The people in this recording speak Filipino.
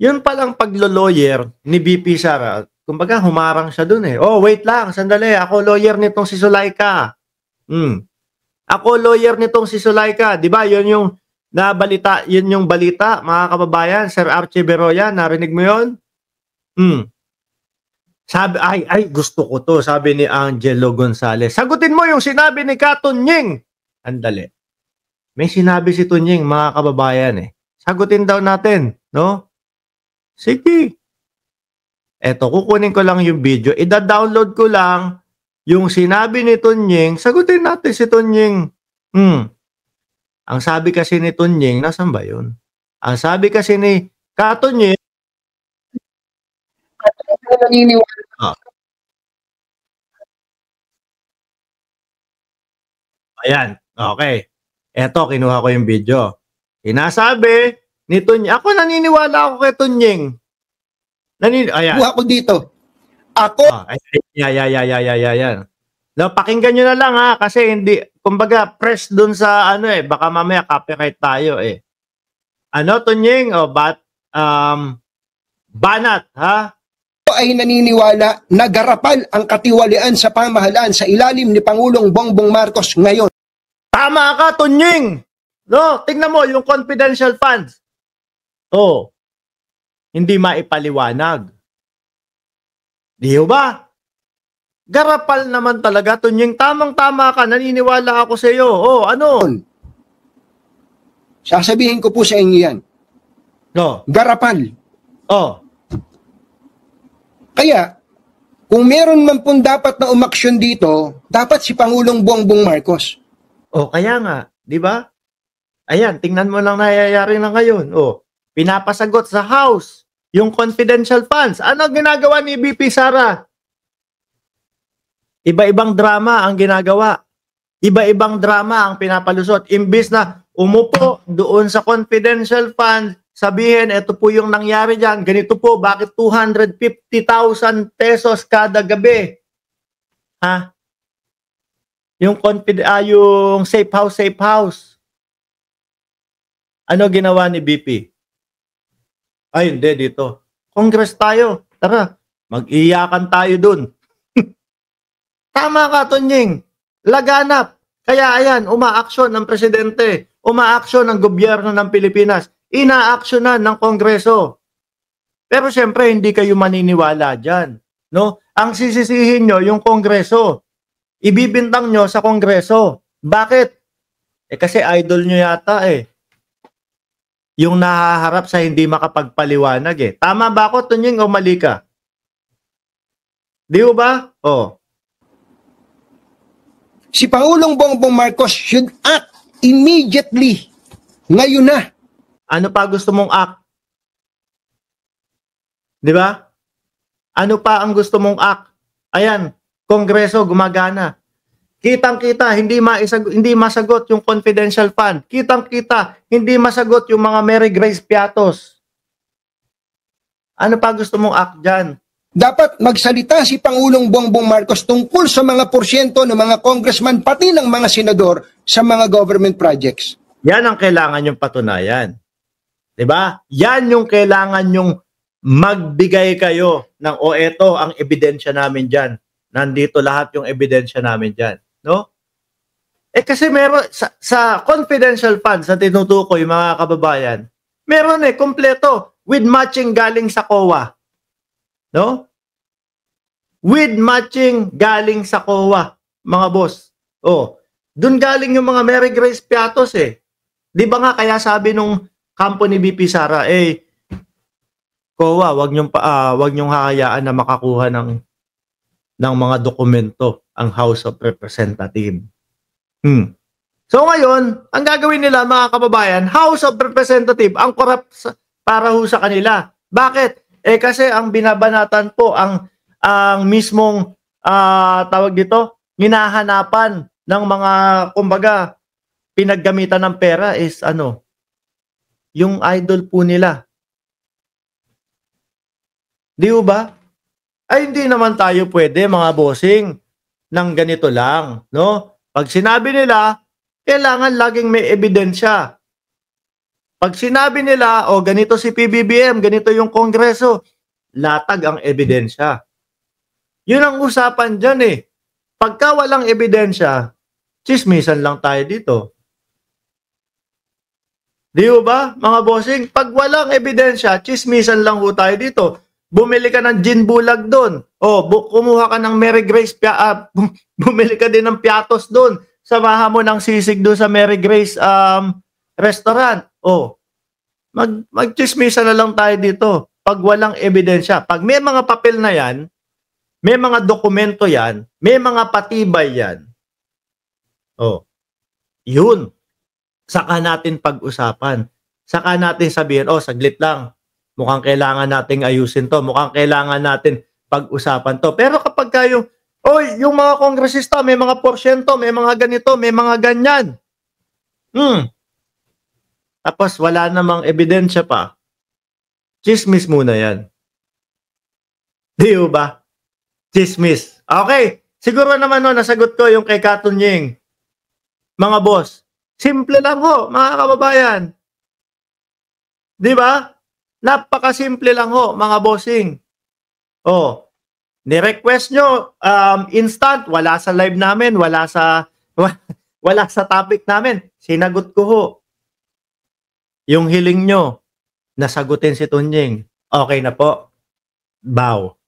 Yun palang paglo-lawyer ni BP Sara, kumbaga humarang siya dun eh. Oh, wait lang, sandali, ako lawyer nitong si Sulayka. Hmm. Ako lawyer nitong si Sulayka, 'di ba? Yun yung nabalita, 'yun yung balita, mga kababayan, Sir Archie Beroya, narinig mo 'yon? Hmm. Sabi, ay, ay, gusto ko to, sabi ni Angelo Gonzalez. Sagutin mo yung sinabi ni Katon Ying. Andali. May sinabi si Tunying, mga kababayan eh. Sagutin daw natin, no? Sige. Eto, kukunin ko lang yung video. Ida-download ko lang yung sinabi ni Tunying. Sagutin natin si Tunying. Hmm. Ang sabi kasi ni Tunying, nasan ba yun? Ang sabi kasi ni Katunying, Ah. Ayan. Okay. Eto, kinuha ko yung video. Inasabi ni Tony. Ako naniniwala ako kay Tonyeng. Nanin ayan. Buha ko dito. Ako. Ah, yeah, yeah, yeah, yeah, yeah, yeah, yeah. No, pakinggan niyo na lang ha kasi hindi kumbaga press doon sa ano eh baka mamaya copyright tayo eh. Ano Tonyeng o oh, bat um banat ha? Ako ay naniniwala na garapal ang katiwalian sa pamahalaan sa ilalim ni Pangulong Bongbong Marcos ngayon. Tama ka, Tunying! No, tingnan mo yung confidential funds. Oh, hindi maipaliwanag. Di ba? Garapal naman talaga, to yung Tamang-tama ka, naniniwala ako sa iyo. Oh, ano? Sasabihin ko po sa inyo yan. No. Garapal. Oh. Kaya, kung meron man pong dapat na umaksyon dito, dapat si Pangulong Bongbong Marcos. Oh, kaya nga. Di ba? Ayan, tingnan mo lang nangyayari na ngayon. Oh, pinapasagot sa House yung confidential funds. Ano ginagawa ni BP Sara? Iba-ibang drama ang ginagawa. Iba-ibang drama ang pinapalusot. Imbis na umupo doon sa confidential fund, sabihin, ito po yung nangyari dyan, ganito po, bakit 250,000 pesos kada gabi? Ha? Yung, confid- ah, yung safe house, safe house. Ano ginawa ni BP? Ay, hindi dito. Congress tayo. Tara, mag-iyakan tayo dun. Tama ka, Tonying. Laganap. Kaya ayan, umaaksyon ng presidente. Umaaksyon ng gobyerno ng Pilipinas. Inaaksyonan ng Kongreso. Pero siyempre, hindi kayo maniniwala dyan. No? Ang sisisihin nyo, yung Kongreso. Ibibintang nyo sa Kongreso. Bakit? Eh kasi idol nyo yata eh yung nahaharap sa hindi makapagpaliwanag eh. Tama ba ako, Tunying, o mali ka? Di ba? Oh. Si Paulong Bongbong Marcos should act immediately. Ngayon na. Ano pa gusto mong act? Di ba? Ano pa ang gusto mong act? Ayan, Kongreso gumagana. Kitang-kita hindi maisag hindi masagot yung confidential fund. Kitang-kita hindi masagot yung mga Mary Grace Piatos. Ano pa gusto mong act diyan? Dapat magsalita si Pangulong Bongbong Marcos tungkol sa mga porsyento ng mga congressman pati ng mga senador sa mga government projects. Yan ang kailangan yung patunayan. 'Di ba? Yan yung kailangan yung magbigay kayo ng o oh, eto ang ebidensya namin diyan. Nandito lahat yung ebidensya namin diyan no? Eh kasi meron sa, sa confidential funds na tinutukoy mga kababayan, meron eh kumpleto with matching galing sa COA. No? With matching galing sa COA, mga boss. Oh, doon galing yung mga Mary Grace Piatos eh. 'Di ba nga kaya sabi nung company ni BP Sara, eh COA, wag niyo uh, ah, wag niyo hayaan na makakuha ng ng mga dokumento ang House of Representatives. Hmm. So ngayon, ang gagawin nila mga kababayan, House of Representatives ang corrupt para ho sa kanila. Bakit? Eh kasi ang binabanatan po ang ang mismong uh, tawag dito, hinahanapan ng mga kumbaga pinaggamitan ng pera is ano, yung idol po nila. Di ba? ay hindi naman tayo pwede mga bossing ng ganito lang, no? Pag sinabi nila, kailangan laging may ebidensya. Pag sinabi nila, o oh, ganito si PBBM, ganito yung Kongreso, latag ang ebidensya. Yun ang usapan dyan eh. Pagka walang ebidensya, chismisan lang tayo dito. Di ba, mga bossing? Pag walang ebidensya, chismisan lang ho tayo dito bumili ka ng gin bulag doon. O, oh, bu- kumuha ka ng Mary Grace, pia- uh, bumili ka din ng piatos doon. Samahan mo ng sisig doon sa Mary Grace um, restaurant. O, oh, mag magchismisa na lang tayo dito pag walang ebidensya. Pag may mga papel na yan, may mga dokumento yan, may mga patibay yan. Oh. Yun. Saka natin pag-usapan. Saka natin sabihin, oh, saglit lang Mukhang kailangan nating ayusin to. Mukhang kailangan natin pag-usapan to. Pero kapag kayo, oy, yung mga kongresista, may mga porsyento, may mga ganito, may mga ganyan. Hmm. Tapos wala namang ebidensya pa. Chismis muna yan. Di ba? Chismis. Okay. Siguro naman no, nasagot ko yung kay Katunying. Mga boss, simple lang ho, mga kababayan. Di ba? Napakasimple lang ho, mga bossing. Oh, ni-request nyo, um, instant, wala sa live namin, wala sa, wala sa topic namin. Sinagot ko ho. Yung hiling nyo, nasagutin si Tunying. Okay na po. Bow.